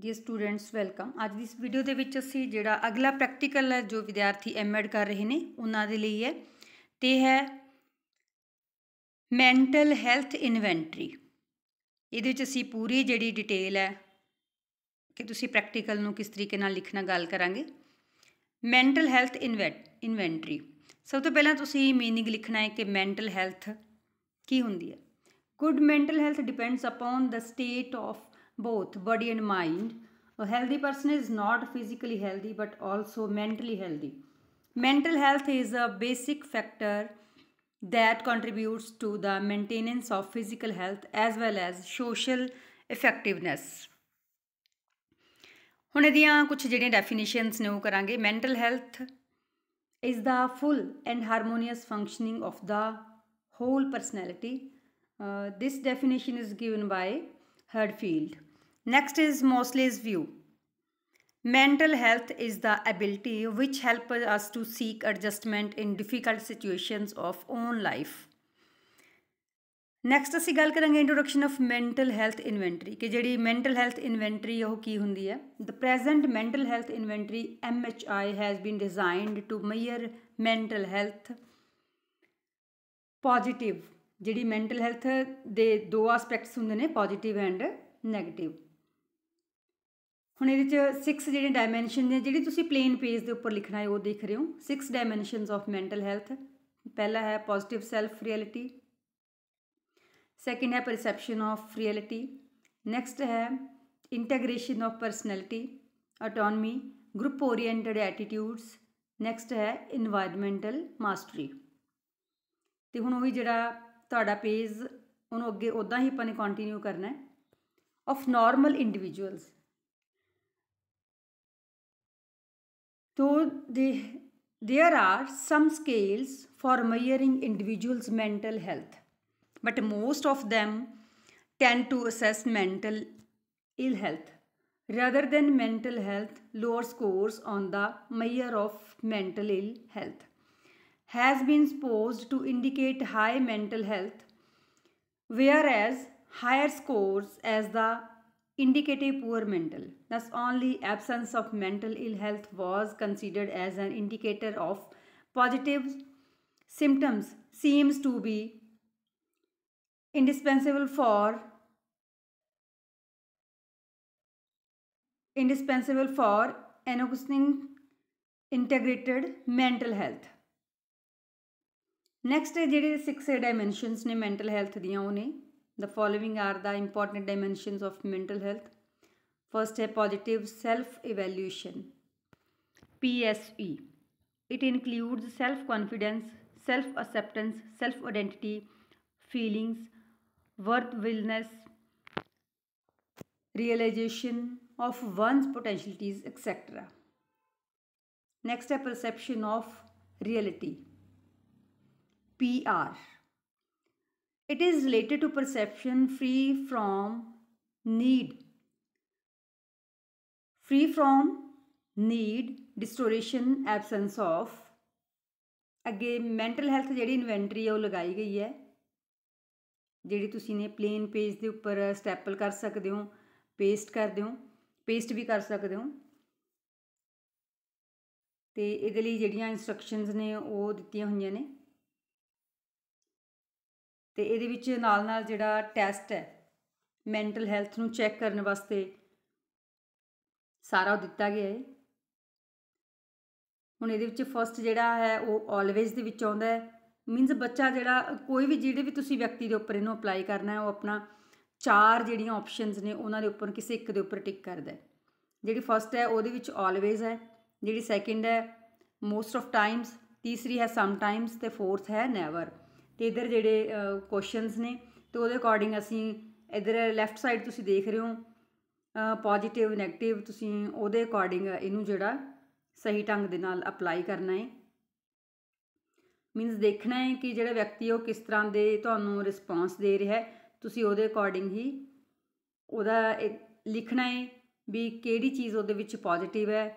Dear students welcome ਅੱਜ ਦੀ ਇਸ video ਦੇ ਵਿੱਚ ਅਸੀਂ ਜਿਹੜਾ ਅਗਲਾ ਪ੍ਰੈਕਟੀਕਲ ਹੈ ਜੋ ਵਿਦਿਆਰਥੀ ਐਮਐਡ ਕਰ ਰਹੇ ਨੇ ਉਹਨਾਂ ਦੇ ਲਈ ਹੈ ਤੇ ਹੈ ਮੈਂਟਲ ਹੈਲਥ ਇਨਵੈਂਟਰੀ ਇਹਦੇ ਵਿੱਚ ਅਸੀਂ ਪੂਰੀ ਜਿਹੜੀ ਡਿਟੇਲ ਹੈ ਕਿ ਤੁਸੀਂ ਪ੍ਰੈਕਟੀਕਲ ਨੂੰ ਕਿਸ ਤਰੀਕੇ ਨਾਲ ਲਿਖਣਾ ਗੱਲ ਕਰਾਂਗੇ ਮੈਂਟਲ ਹੈਲਥ ਇਨਵੈਂਟਰੀ ਸਭ ਤੋਂ ਪਹਿਲਾਂ ਤੁਸੀਂ ਮੀਨਿੰਗ ਲਿਖਣਾ ਹੈ ਕਿ ਮੈਂਟਲ ਹੈਲਥ ਕੀ ਹੁੰਦੀ ਹੈ good mental health depends upon the state of both body and mind. A healthy person is not physically healthy but also mentally healthy. Mental health is a basic factor that contributes to the maintenance of physical health as well as social effectiveness. ਹੁਣ ਇਹਦੀਆਂ ਕੁਝ ਜਿਹੜੀਆਂ definitions ਨੇ ਉਹ ਕਰਾਂਗੇ mental health is the full and harmonious functioning of the whole personality this definition is given by Herdfield. Next is Mosley's view. Mental health is the ability which helps us to seek adjustment in difficult situations of own life. Next, ਅਸੀਂ ਗੱਲ ਕਰਾਂਗੇ introduction of mental health inventory ਕਿ ਜਿਹੜੀ mental health inventory ਉਹ ਕੀ ਹੁੰਦੀ ਹੈ the present mental health inventory M H I has been designed to measure mental health positive ਜਿਹੜੀ ਮੈਂਟਲ ਹੈਲਥ ਦੇ ਦੋ ਐਸਪੈਕਟਸ ਹੁੰਦੇ ਨੇ ਪੋਜ਼ਿਟਿਵ ਐਂਡ ਨੈਗੇਟਿਵ ਹੁਣ ਇਹਦੇ ਚ 6 ਜਿਹੜੇ ਡਾਈਮੈਂਸ਼ਨ ਨੇ ਜਿਹੜੀ ਤੁਸੀਂ ਪਲੇਨ ਪੇਜ ਦੇ ਉੱਪਰ ਲਿਖਣਾ ਹੈ ਉਹ ਦੇਖ ਰਹੇ ਹੋ 6 ਡਾਈਮੈਂਸ਼ਨਸ ਆਫ ਮੈਂਟਲ ਹੈਲਥ ਪਹਿਲਾ ਹੈ ਪੋਜ਼ਿਟਿਵ ਸੈਲਫ ਰਿਐਲਿਟੀ ਸੈਕਿੰਡ ਹੈ ਪਰਸੈਪਸ਼ਨ ਆਫ ਰਿਐਲਿਟੀ ਨੈਕਸਟ ਹੈ integration of personality autonomy group oriented attitudes next ਹੈ এনਵਾਇਰਨਮੈਂਟਲ ਮਾਸਟਰੀ ਤੇ ਹੁਣ ਉਹੀ ਜਿਹੜਾ ਤੁਹਾਡਾ ਪੇਜ ਉਹਨੂੰ ਅੱਗੇ ਉਦਾਂ ਹੀ ਆਪਾਂ ਨੇ ਕੰਟੀਨਿਊ ਕਰਨਾ ਹੈ ਆਫ ਨਾਰਮਲ ਇੰਡੀਵਿਜੂਅਲਸ ਤੋ ਦੇ there are some scales for measuring individuals mental health but most of them tend to assess mental ill health rather than mental health lower scores on the measure of mental ill health has been supposed to indicate high mental health, whereas higher scores as the indicative poor mental. Thus, only absence of mental ill health was considered as an indicator of positive symptoms seems to be indispensable for indispensable for enhancing integrated mental health. Next ਜਿਹੜੇ 6 ਡਾਈਮੈਂਸ਼ਨਸ ਨੇ mental health ਦੀਆਂ ਉਹ ਨੇ the following are the important dimensions of mental health first ਹੈ positive self evaluation PSE it includes self confidence self acceptance self identity feelings worthwillness realization of one's potentialities etc next a perception of reality PR. It is related to perception free from need. Free from need, distortion, absence of. ਅੱਗੇ mental health ਜਿਹੜੀ inventory ਹੈ ਉਹ ਲਗਾਈ ਗਈ ਹੈ ਜਿਹੜੀ ਤੁਸੀਂ ਨੇ ਪਲੇਨ ਪੇਜ ਦੇ ਉੱਪਰ ਸਟੈਪਲ ਕਰ ਸਕਦੇ ਹੋ ਪੇਸਟ ਕਰਦੇ ਹੋ ਪੇਸਟ ਵੀ ਕਰ ਸਕਦੇ ਹੋ ਤੇ ਇਹਦੇ ਲਈ ਜਿਹੜੀਆਂ ਇਨਸਟਰਕਸ਼ਨਸ ਨੇ ਉਹ ਦਿੱਤੀਆਂ ਹੋਈਆਂ ਨੇ ਤੇ ਇਹਦੇ ਵਿੱਚ ਨਾਲ ਨਾਲ ਜਿਹੜਾ ਟੈਸਟ ਹੈ ਮੈਂਟਲ ਹੈਲਥ ਨੂੰ ਚੈੱਕ ਕਰਨ ਵਾਸਤੇ ਸਾਰਾ ਉਹ ਦਿੱਤਾ ਗਿਆ ਹੈ ਹੁਣ ਇਹਦੇ ਵਿੱਚ ਫਸਟ ਜਿਹੜਾ ਹੈ ਉਹ ਆਲਵੇਜ਼ ਦੇ ਵਿੱਚ ਆਉਂਦਾ ਹੈ ਮੀਨਸ ਬੱਚਾ ਜਿਹੜਾ ਕੋਈ ਵੀ ਜਿਹੜੇ ਵੀ ਤੁਸੀਂ ਵਿਅਕਤੀ ਦੇ ਉੱਪਰ ਇਹਨੂੰ ਅਪਲਾਈ ਕਰਨਾ ਹੈ ਉਹ ਆਪਣਾ ਚਾਰ ਜਿਹੜੀਆਂ ਆਪਸ਼ਨਸ ਨੇ ਉਹਨਾਂ ਦੇ ਉੱਪਰ ਕਿਸੇ ਇੱਕ ਦੇ ਉੱਪਰ ਟਿਕ ਕਰਦਾ ਹੈ ਜਿਹੜੀ ਫਸਟ ਹੈ ਉਹਦੇ ਵਿੱਚ ਆਲਵੇਜ਼ ਹੈ ਜਿਹੜੀ ਸੈਕਿੰਡ ਹੈ ਮੋਸਟ ਆਫ ਟਾਈਮਸ ਤੀਸਰੀ ਹੈ ਸਮ ਟਾਈਮਸ ਤੇ ਫੋਰਥ ਹੈ ਨੈਵਰ ਤੇ ਇਧਰ ਜਿਹੜੇ ਕੁਐਸਚਨਸ ਨੇ ਤੇ ਉਹਦੇ ਅਕੋਰਡਿੰਗ ਅਸੀਂ ਇਧਰ ਲੈਫਟ ਸਾਈਡ ਤੁਸੀਂ ਦੇਖ ਰਹੇ ਹੋ ਪੋਜ਼ਿਟਿਵ 네ਗੇਟਿਵ ਤੁਸੀਂ ਉਹਦੇ ਅਕੋਰਡਿੰਗ ਇਹਨੂੰ ਜਿਹੜਾ ਸਹੀ ਢੰਗ ਦੇ ਨਾਲ ਅਪਲਾਈ ਕਰਨਾ ਹੈ ਮੀਨਸ ਦੇਖਣਾ ਹੈ ਕਿ ਜਿਹੜਾ ਵਿਅਕਤੀ ਉਹ ਕਿਸ ਤਰ੍ਹਾਂ ਦੇ ਤੁਹਾਨੂੰ ਰਿਸਪੌਂਸ ਦੇ ਰਿਹਾ ਹੈ ਤੁਸੀਂ ਉਹਦੇ ਅਕੋਰਡਿੰਗ ਹੀ ਉਹਦਾ ਲਿਖਣਾ ਹੈ ਵੀ ਕਿਹੜੀ ਚੀਜ਼ ਉਹਦੇ ਵਿੱਚ ਪੋਜ਼ਿਟਿਵ ਹੈ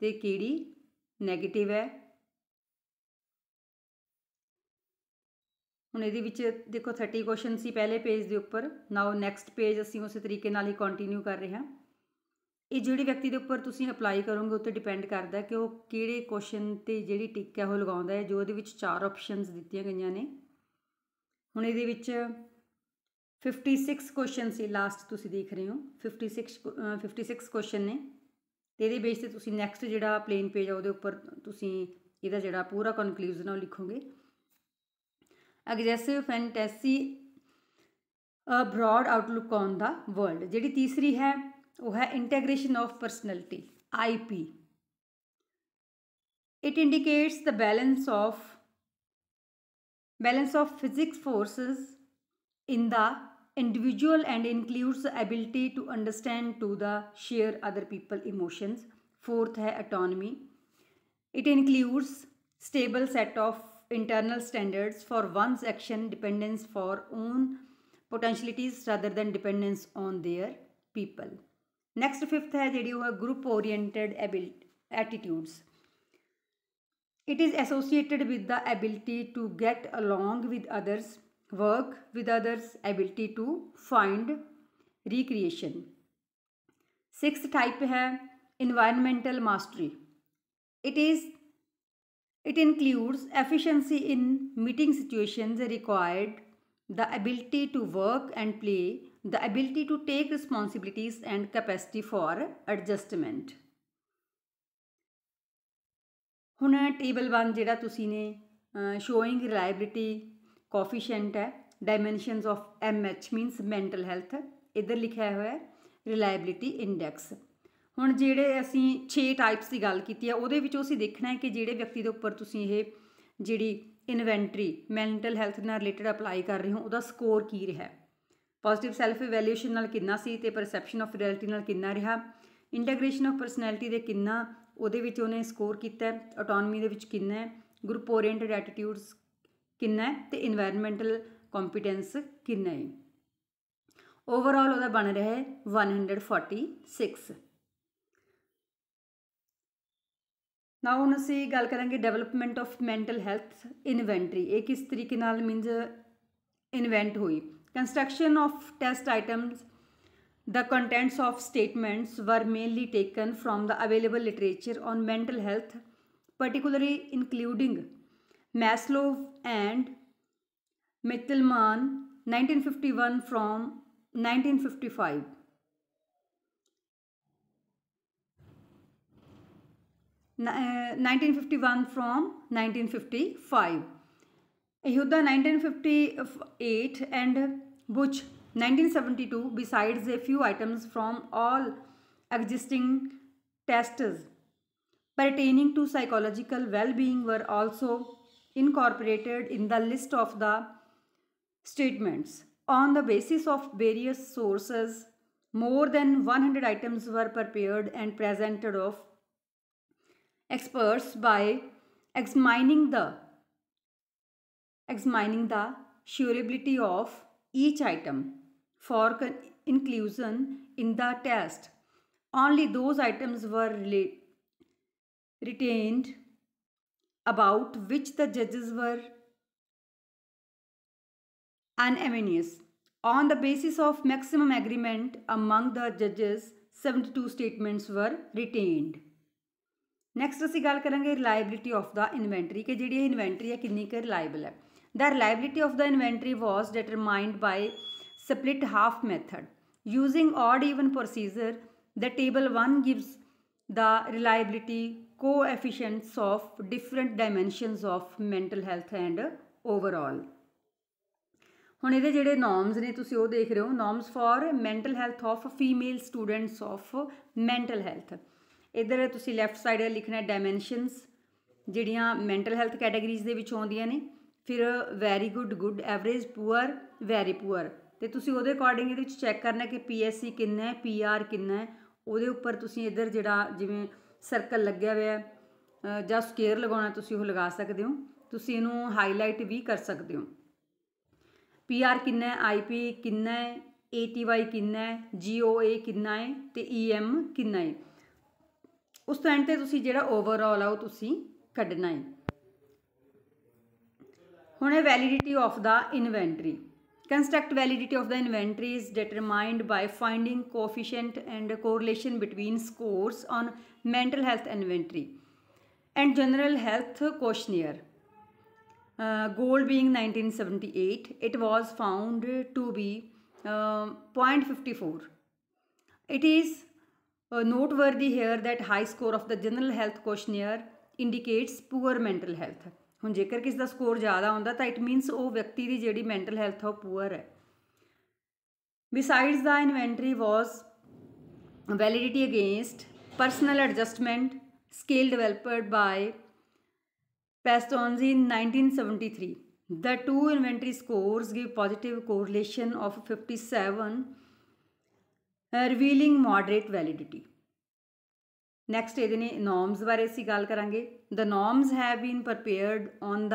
ਤੇ ਕਿਹੜੀ 네ਗੇਟਿਵ ਹੈ ਹੁਣ ਇਹਦੇ ਵਿੱਚ ਦੇਖੋ 30 ਕੁਐਸਚਨ ਸੀ ਪਹਿਲੇ ਪੇਜ ਦੇ ਉੱਪਰ ਨਾਓ ਨੈਕਸਟ ਪੇਜ ਅਸੀਂ ਉਸੇ ਤਰੀਕੇ ਨਾਲ ਹੀ ਕੰਟੀਨਿਊ ਕਰ ਰਹੇ ਹਾਂ ਇਹ ਜਿਹੜੀ ਵਿਅਕਤੀ ਦੇ ਉੱਪਰ ਤੁਸੀਂ ਅਪਲਾਈ ਕਰੋਗੇ ਉੱਤੇ ਡਿਪੈਂਡ ਕਰਦਾ ਕਿ ਉਹ ਕਿਹੜੇ ਕੁਐਸਚਨ ਤੇ ਜਿਹੜੀ ਟਿਕ ਹੈ ਉਹ ਲਗਾਉਂਦਾ ਹੈ ਜੋ ਉਹਦੇ ਵਿੱਚ ਚਾਰ ਆਪਸ਼ਨਸ ਦਿੱਤੀਆਂ ਗਈਆਂ ਨੇ ਹੁਣ ਇਹਦੇ ਵਿੱਚ 56 ਕੁਐਸਚਨ ਸੀ ਲਾਸਟ ਤੁਸੀਂ ਦੇਖ ਰਹੇ ਹੋ 56 56 ਕੁਐਸਚਨ ਨੇ ਤੇ ਇਹਦੇ ਬੇਸ ਤੇ ਤੁਸੀਂ ਨੈਕਸਟ ਜਿਹੜਾ ਪਲੇਨ ਪੇਜ ਆ ਉਹਦੇ ਉੱਪਰ ਤੁਸੀਂ ਇਹਦਾ ਜਿਹੜਾ ਪੂਰਾ ਕਨਕਲੂਜਨ ਉਹ ਲਿਖੋਗੇ excessive fantasy a broad outlook on the world जी तीसरी है वह है integration of personality I P it indicates the balance of balance of physics force in the individual and includes ability to understand to the share other people emotions fourth है autonomy it includes stable set of internal standards for one's action dependence for own potentialities rather than dependence on their people next fifth has to do group oriented attitudes it is associated with the ability to get along with others work with others ability to find recreation sixth type hai environmental mastery it is It includes efficiency in meeting situations required, the ability to work and play, the ability to take responsibilities and capacity for adjustment. ਹੁਣ table 1 ਜਿਹੜਾ ਤੁਸੀਂ ਨੇ showing reliability coefficient ਹੈ dimensions of M H means mental health ਇਧਰ ਲਿਖਿਆ ਹੋਇਆ ਹੈ ਰਿਲਾਇਬਿਲਿਟੀ index ਹੁਣ ਜਿਹੜੇ ਅਸੀਂ 6 ਟਾਈਪਸ ਦੀ ਗੱਲ ਕੀਤੀ ਹੈ ਉਹਦੇ ਵਿੱਚੋਂ ਅਸੀਂ ਦੇਖਣਾ ਹੈ ਕਿ ਜਿਹੜੇ ਵਿਅਕਤੀ ਦੇ ਉੱਪਰ ਤੁਸੀਂ ਇਹ ਜਿਹੜੀ ਇਨਵੈਂਟਰੀ ਮੈਂਟਲ ਹੈਲਥ ਨਾਲ ਰਿਲੇਟਡ ਅਪਲਾਈ ਕਰ ਰਹੇ ਹੋ ਉਹਦਾ ਸਕੋਰ ਕੀ ਰਿਹਾ ਪੋਜ਼ਿਟਿਵ ਸੈਲਫ ਇਵੈਲੂਏਸ਼ਨ ਨਾਲ ਕਿੰਨਾ ਸੀ ਤੇ ਪਰਸੈਪਸ਼ਨ ਆਫ ਰਿਐਲਿਟੀ ਨਾਲ ਕਿੰਨਾ ਰਿਹਾ ਇੰਟੀਗ੍ਰੇਸ਼ਨ ਆਫ ਪਰਸਨੈਲਿਟੀ ਦੇ ਕਿੰਨਾ ਉਹਦੇ ਵਿੱਚ ਉਹਨੇ ਸਕੋਰ ਕੀਤਾ ਆਟੋਨਮੀ ਦੇ ਵਿੱਚ ਕਿੰਨਾ ਹੈ ਗਰੁੱਪ ਓਰੀਐਂਟਡ ਐਟੀਟਿਊਡਸ ਕਿੰਨਾ ਹੈ ਤੇ এনवायरमेंटਲ ਕੰਪੀਟੈਂਸ ਕਿੰਨਾ ਹੈ ਓਵਰਆਲ ਉਹਦਾ ਬਣ ਰਿਹਾ ਹੈ 146 ਨਾ ਹੁਣ ਅਸੀਂ ਗੱਲ ਕਰਾਂਗੇ development of mental health inventory ਇਹ ਕਿਸ ਤਰੀਕੇ ਨਾਲ ਮੀਨਜ਼ ਇਨਵੈਂਟ ਹੋਈ construction of test items The contents of statements were mainly taken from the available literature on mental health, particularly including Maslow and Mittelman 1951 from 1955. 1951 uh, from 1955 Yehuda 1958 and Butch 1972 besides a few items from all existing tests pertaining to psychological well-being were also incorporated in the list of the statements. On the basis of various sources, more than 100 items were prepared and presented of experts by examining the examining the surability of each item for inclusion in the test. Only those items were retained about which the judges were unanimous. On the basis of maximum agreement among the judges, 72 statements were retained. Next ਅਸੀਂ ਗੱਲ ਕਰਾਂਗੇ reliability of the inventory ਕਿ ਜਿਹੜੀ ਇਹ inventory ਹੈ ਕਿੰਨੀ ਕੁ reliable ਹੈ the reliability of the inventory was determined by split half method using odd even procedure the table 1 gives the reliability coefficients of different dimensions of mental health and overall ਹੁਣ ਇਹਦੇ ਜਿਹੜੇ norms ਨੇ ਤੁਸੀਂ ਉਹ ਦੇਖ ਰਹੇ ਹੋ norms for mental health of female students of mental health ਇਧਰ ਤੁਸੀਂ ਲੈਫਟ ਸਾਈਡ ਤੇ ਲਿਖਣਾ ਡਾਈਮੈਂਸ਼ਨਸ ਜਿਹੜੀਆਂ ਮੈਂਟਲ ਹੈਲਥ ਕੈਟਾਗਰੀਜ਼ ਦੇ ਵਿੱਚ ਆਉਂਦੀਆਂ ਨੇ ਫਿਰ very good good average poor very poor ਤੇ ਤੁਸੀਂ ਉਹਦੇ ਅਕੋਰਡਿੰਗ ਇਹਦੇ ਵਿੱਚ ਚੈੱਕ ਕਰਨਾ ਕਿ ਪੀਐਸਸੀ ਕਿੰਨਾ ਹੈ ਪੀਆਰ ਕਿੰਨਾ ਹੈ ਉਹਦੇ ਉੱਪਰ ਤੁਸੀਂ ਇਧਰ ਜਿਹੜਾ ਜਿਵੇਂ ਸਰਕਲ ਲੱਗਿਆ ਹੋਇਆ ਹੈ ਜਾਂ ਸਕੇਅਰ ਲਗਾਉਣਾ ਤੁਸੀਂ ਉਹ ਲਗਾ ਸਕਦੇ ਹੋ ਤੁਸੀਂ ਇਹਨੂੰ ਹਾਈਲਾਈਟ ਵੀ ਕਰ ਸਕਦੇ ਹੋ ਪੀਆਰ ਕਿੰਨਾ ਹੈ ਆਈਪੀ ਕਿੰਨਾ ਹੈ ਏਟੀਵਾਈ ਕਿੰਨਾ ਹੈ ਜੀਓਏ ਕਿੰਨਾ ਹੈ ਤੇ ਈਐਮ e ਕਿੰਨਾ ਹੈ ਉਸ ਤੋਂ ਐਂਡ ਤੇ ਤੁਸੀਂ ਜਿਹੜਾ ਓਵਰਆਲ ਆ ਉਹ ਤੁਸੀਂ ਕੱਢਣਾ ਹੈ ਹੁਣ ਹੈ validity construct validity of the inventory is determined by finding coefficient and correlation between scores on mental health inventory and general health questionnaire uh, goal being 1978 it was found to be uh, 0.54 it is Uh, noteworthy here that high score of the general health questionnaire indicates poor mental health ਹੁਣ ਜੇਕਰ ਕਿਸ ਦਾ score ਜ਼ਿਆਦਾ ਹੁੰਦਾ ਤਾਂ it means ਉਹ ਵਿਅਕਤੀ ਦੀ ਜਿਹੜੀ mental health ਆ ਉਹ ਪੂਅਰ ਹੈ besides the inventory was validity against personal adjustment scale developed by ਪੈਸਟੋਨਸ in 1973 the two inventory scores give positive correlation of 57 Revealing moderate validity. Next, ਇਹਦੇ ਨੇ ਨੋਰਮਸ ਬਾਰੇ ਅਸੀਂ ਗੱਲ the the norms have been prepared on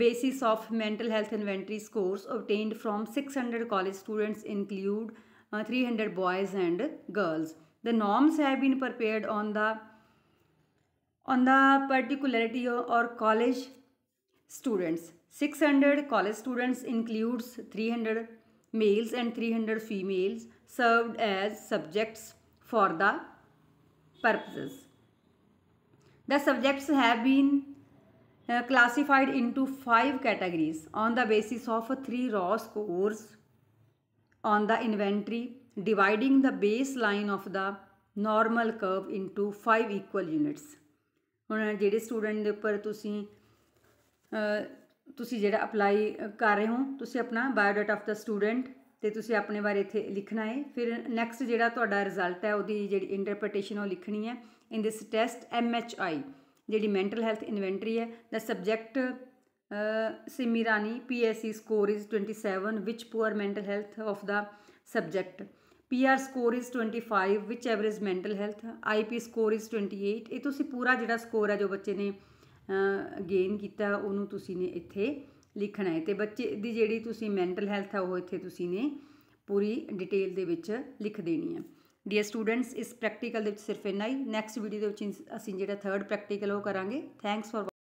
basis of mental health inventory scores obtained from 600 college students include uh, 300 boys and girls the norms have been prepared on the on the particularity or college students 600 college students includes 300 males and 300 females served as subjects for the purposes. The subjects have been uh, classified into five categories on the basis of three raw scores on the inventory dividing the baseline of the normal curve into five equal units ਹੁਣ ਜਿਹੜੇ student ਦੇ ਉੱਪਰ ਤੁਸੀਂ ਤੁਸੀਂ ਜਿਹੜਾ apply ਕਰ ਰਹੇ ਹੋ ਤੁਸੀਂ ਆਪਣਾ ਬਾਇਓਡਾਟਾ ਆਫ ਦਾ ਸਟੂਡੈਂਟ ਤੇ ਤੁਸੀਂ ਆਪਣੇ ਬਾਰੇ ਇੱਥੇ ਲਿਖਣਾ ਹੈ ਫਿਰ ਨੈਕਸਟ ਜਿਹੜਾ ਤੁਹਾਡਾ ਰਿਜ਼ਲਟ ਹੈ ਉਹਦੀ ਜਿਹੜੀ ਇੰਟਰਪ੍ਰੀਟੇਸ਼ਨ ਉਹ ਲਿਖਣੀ ਹੈ in this test M H I ਜਿਹੜੀ ਮੈਂਟਲ ਹੈਲਥ ਇਨਵੈਂਟਰੀ ਹੈ ਦਾ ਸਬਜੈਕਟ ਸਿਮਿਰਾਨੀ ਸੀ ਸਕੋਰ ਇਜ਼ 27 ਵਿਚ poor mental health of the subject P R score is 25 ਵਿਚ average mental health I P score is 28 ਇਹ ਤੁਸੀਂ ਪੂਰਾ ਜਿਹੜਾ score ਹੈ ਜੋ ਬੱਚੇ ਨੇ ਗੇਨ ਕੀਤਾ ਉਹਨੂੰ ਤੁਸੀਂ ਨੇ ਇੱਥੇ ਲਿਖਣਾ ਹੈ ਤੇ ਬੱਚੇ ਦੀ ਜਿਹੜੀ ਤੁਸੀਂ ਮੈਂਟਲ ਹੈਲਥ ਆ ਉਹ ਇੱਥੇ ਤੁਸੀਂ ਨੇ ਪੂਰੀ ਡਿਟੇਲ ਦੇ ਵਿੱਚ ਲਿਖ ਦੇਣੀ ਹੈ ਡੀਅਰ ਸਟੂਡੈਂਟਸ ਇਸ ਪ੍ਰੈਕਟੀਕਲ ਦੇ ਵਿੱਚ ਸਿਰਫ ਇੰਨਾ ਹੀ ਨੈਕਸਟ ਵੀਡੀਓ ਦੇ ਵਿੱਚ ਅਸੀਂ ਜਿਹੜਾ ਥਰਡ ਪ੍ਰੈਕਟੀਕਲ ਉਹ ਕਰਾਂਗੇ ਥੈਂਕਸ ਫॉर